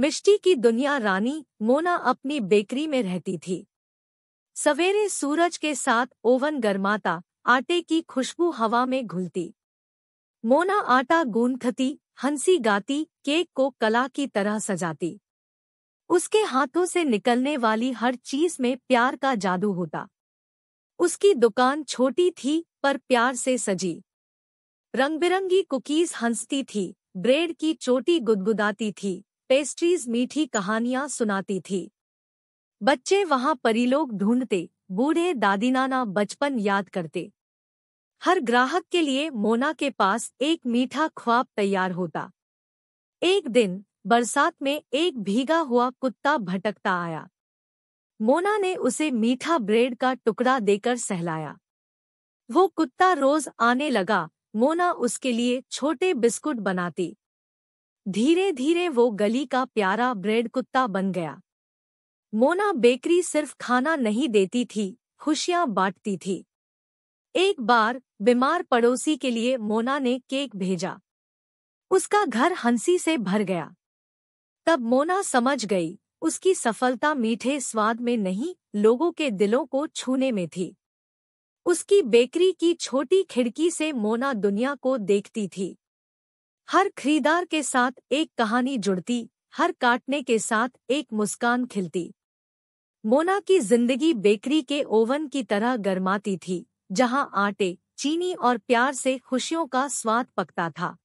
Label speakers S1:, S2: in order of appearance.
S1: मिष्टी की दुनिया रानी मोना अपनी बेकरी में रहती थी सवेरे सूरज के साथ ओवन गर्माता आटे की खुशबू हवा में घुलती मोना आटा गूंथती हंसी गाती केक को कला की तरह सजाती उसके हाथों से निकलने वाली हर चीज में प्यार का जादू होता उसकी दुकान छोटी थी पर प्यार से सजी रंगबिरंगी कुकीज हंसती थी ब्रेड की चोटी गुदगुदाती थी पेस्ट्रीज मीठी कहानियां सुनाती थी बच्चे वहां परीलोग ढूंढते बूढ़े दादी नाना बचपन याद करते हर ग्राहक के लिए मोना के पास एक मीठा ख्वाब तैयार होता एक दिन बरसात में एक भीगा हुआ कुत्ता भटकता आया मोना ने उसे मीठा ब्रेड का टुकड़ा देकर सहलाया वो कुत्ता रोज आने लगा मोना उसके लिए छोटे बिस्कुट बनाती धीरे धीरे वो गली का प्यारा ब्रेड कुत्ता बन गया मोना बेकरी सिर्फ खाना नहीं देती थी खुशियां बांटती थी एक बार बीमार पड़ोसी के लिए मोना ने केक भेजा उसका घर हंसी से भर गया तब मोना समझ गई उसकी सफलता मीठे स्वाद में नहीं लोगों के दिलों को छूने में थी उसकी बेकरी की छोटी खिड़की से मोना दुनिया को देखती थी हर खरीदार के साथ एक कहानी जुड़ती हर काटने के साथ एक मुस्कान खिलती मोना की जिंदगी बेकरी के ओवन की तरह गर्माती थी जहां आटे चीनी और प्यार से खुशियों का स्वाद पकता था